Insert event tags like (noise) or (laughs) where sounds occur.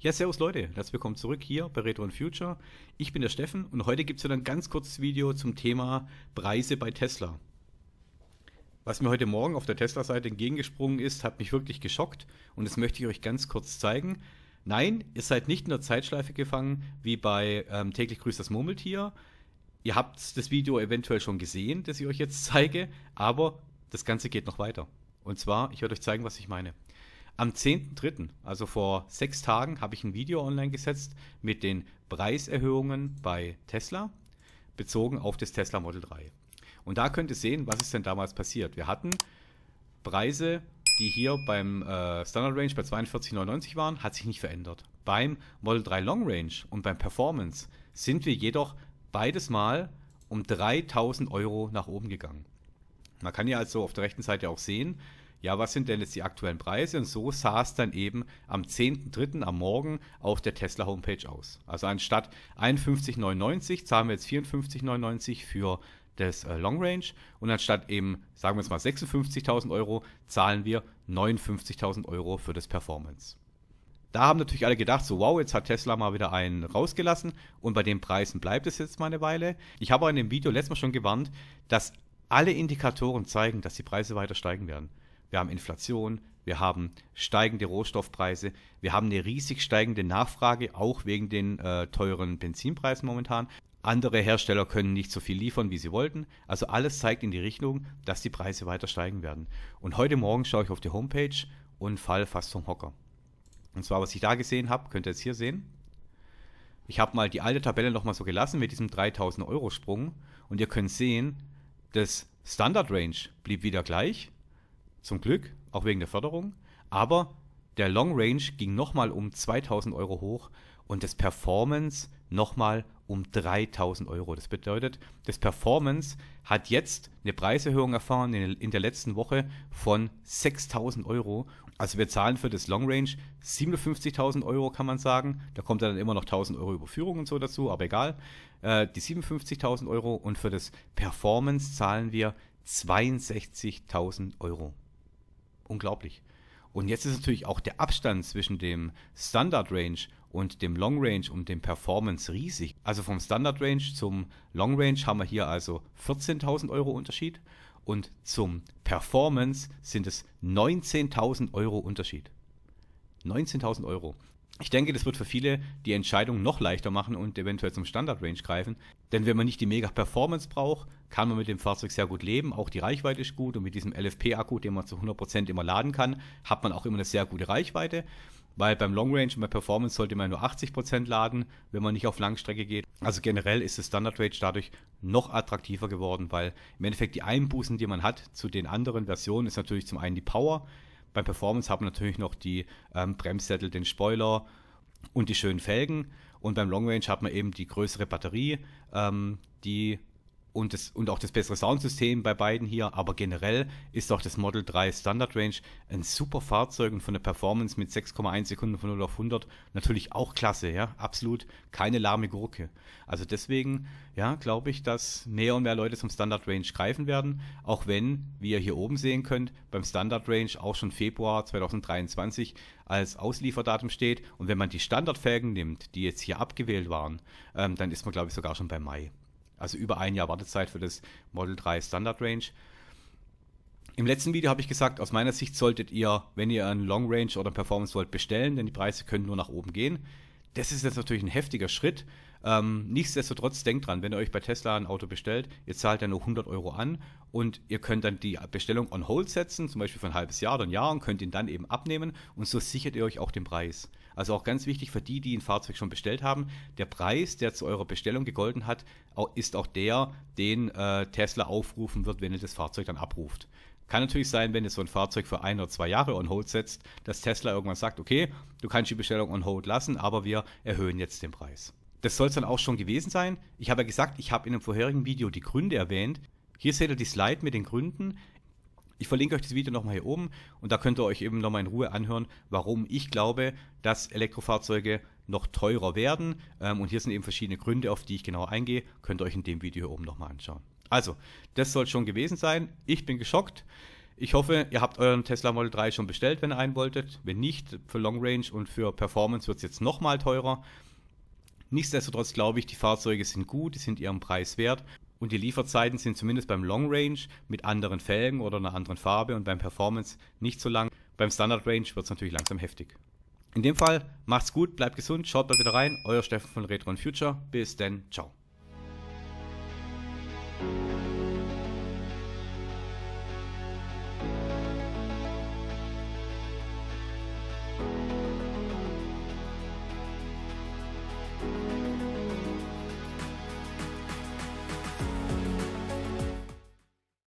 Ja, servus Leute, herzlich willkommen zurück hier bei Retro Future. Ich bin der Steffen und heute gibt es wieder ein ganz kurzes Video zum Thema Preise bei Tesla. Was mir heute Morgen auf der Tesla-Seite entgegengesprungen ist, hat mich wirklich geschockt und das möchte ich euch ganz kurz zeigen. Nein, ihr seid nicht in der Zeitschleife gefangen wie bei ähm, täglich grüßt das Murmeltier. Ihr habt das Video eventuell schon gesehen, das ich euch jetzt (laughs) zeige, aber das Ganze geht noch weiter. Und zwar, ich werde euch zeigen, was ich meine. Am 10.3., also vor sechs Tagen, habe ich ein Video online gesetzt mit den Preiserhöhungen bei Tesla, bezogen auf das Tesla Model 3. Und da könnt ihr sehen, was ist denn damals passiert. Wir hatten Preise, die hier beim äh, Standard Range bei 42,99 waren, hat sich nicht verändert. Beim Model 3 Long Range und beim Performance sind wir jedoch beides mal um 3000 Euro nach oben gegangen. Man kann ja also auf der rechten Seite auch sehen, ja, was sind denn jetzt die aktuellen Preise? Und so sah es dann eben am 10.3. am Morgen auf der Tesla Homepage aus. Also anstatt 51,99 zahlen wir jetzt 54,99 für das äh, Long Range und anstatt eben, sagen wir es mal, 56.000 Euro zahlen wir 59.000 Euro für das Performance. Da haben natürlich alle gedacht, so wow, jetzt hat Tesla mal wieder einen rausgelassen und bei den Preisen bleibt es jetzt mal eine Weile. Ich habe auch in dem Video letztes Mal schon gewarnt, dass alle Indikatoren zeigen, dass die Preise weiter steigen werden wir haben Inflation, wir haben steigende Rohstoffpreise, wir haben eine riesig steigende Nachfrage, auch wegen den äh, teuren Benzinpreisen momentan. Andere Hersteller können nicht so viel liefern, wie sie wollten. Also alles zeigt in die Richtung, dass die Preise weiter steigen werden. Und heute Morgen schaue ich auf die Homepage und falle fast zum Hocker. Und zwar, was ich da gesehen habe, könnt ihr jetzt hier sehen. Ich habe mal die alte Tabelle nochmal so gelassen mit diesem 3000 Euro Sprung. Und ihr könnt sehen, das Standard Range blieb wieder gleich. Zum Glück, auch wegen der Förderung. Aber der Long Range ging nochmal um 2000 Euro hoch und das Performance nochmal um 3000 Euro. Das bedeutet, das Performance hat jetzt eine Preiserhöhung erfahren in der letzten Woche von 6000 Euro. Also wir zahlen für das Long Range 57.000 Euro, kann man sagen. Da kommt dann immer noch 1000 Euro Überführung und so dazu, aber egal. Äh, die 57.000 Euro und für das Performance zahlen wir 62.000 Euro unglaublich. Und jetzt ist natürlich auch der Abstand zwischen dem Standard Range und dem Long Range und dem Performance riesig. Also vom Standard Range zum Long Range haben wir hier also 14.000 Euro Unterschied und zum Performance sind es 19.000 Euro Unterschied. 19.000 Euro. Ich denke, das wird für viele die Entscheidung noch leichter machen und eventuell zum Standard-Range greifen. Denn wenn man nicht die Mega-Performance braucht, kann man mit dem Fahrzeug sehr gut leben. Auch die Reichweite ist gut und mit diesem LFP-Akku, den man zu 100% immer laden kann, hat man auch immer eine sehr gute Reichweite. Weil beim Long Range und bei Performance sollte man nur 80% laden, wenn man nicht auf Langstrecke geht. Also generell ist das Standard Range dadurch noch attraktiver geworden, weil im Endeffekt die Einbußen, die man hat zu den anderen Versionen, ist natürlich zum einen die Power, beim Performance haben wir natürlich noch die ähm, Bremssättel, den Spoiler und die schönen Felgen. Und beim Long Range hat man eben die größere Batterie, ähm, die und, das, und auch das bessere Soundsystem bei beiden hier, aber generell ist auch das Model 3 Standard Range ein super Fahrzeug und von der Performance mit 6,1 Sekunden von 0 auf 100 natürlich auch klasse, ja, absolut keine lahme Gurke. Also deswegen, ja, glaube ich, dass mehr und mehr Leute zum Standard Range greifen werden, auch wenn, wie ihr hier oben sehen könnt, beim Standard Range auch schon Februar 2023 als Auslieferdatum steht und wenn man die Standardfelgen nimmt, die jetzt hier abgewählt waren, ähm, dann ist man, glaube ich, sogar schon bei Mai. Also über ein Jahr Wartezeit für das Model 3 Standard Range. Im letzten Video habe ich gesagt, aus meiner Sicht solltet ihr, wenn ihr einen Long Range oder Performance wollt, bestellen, denn die Preise können nur nach oben gehen. Das ist jetzt natürlich ein heftiger Schritt. Ähm, nichtsdestotrotz denkt dran, wenn ihr euch bei Tesla ein Auto bestellt, ihr zahlt ja nur 100 Euro an und ihr könnt dann die Bestellung on hold setzen, zum Beispiel für ein halbes Jahr oder ein Jahr und könnt ihn dann eben abnehmen und so sichert ihr euch auch den Preis. Also auch ganz wichtig für die, die ein Fahrzeug schon bestellt haben, der Preis, der zu eurer Bestellung gegolten hat, ist auch der, den äh, Tesla aufrufen wird, wenn ihr das Fahrzeug dann abruft. Kann natürlich sein, wenn ihr so ein Fahrzeug für ein oder zwei Jahre on hold setzt, dass Tesla irgendwann sagt, okay, du kannst die Bestellung on hold lassen, aber wir erhöhen jetzt den Preis. Das soll es dann auch schon gewesen sein. Ich habe ja gesagt, ich habe in einem vorherigen Video die Gründe erwähnt. Hier seht ihr die Slide mit den Gründen. Ich verlinke euch das Video nochmal hier oben und da könnt ihr euch eben nochmal in Ruhe anhören, warum ich glaube, dass Elektrofahrzeuge noch teurer werden. Ähm, und hier sind eben verschiedene Gründe, auf die ich genau eingehe. Könnt ihr euch in dem Video hier oben nochmal anschauen. Also, das soll schon gewesen sein. Ich bin geschockt. Ich hoffe, ihr habt euren Tesla Model 3 schon bestellt, wenn ihr einen wolltet. Wenn nicht, für Long Range und für Performance wird es jetzt nochmal teurer. Nichtsdestotrotz glaube ich, die Fahrzeuge sind gut, die sind ihrem Preis wert. Und die Lieferzeiten sind zumindest beim Long Range mit anderen Felgen oder einer anderen Farbe und beim Performance nicht so lang. Beim Standard Range wird es natürlich langsam heftig. In dem Fall, macht's gut, bleibt gesund, schaut bald wieder rein. Euer Steffen von Retro Future. Bis dann, ciao. Bye.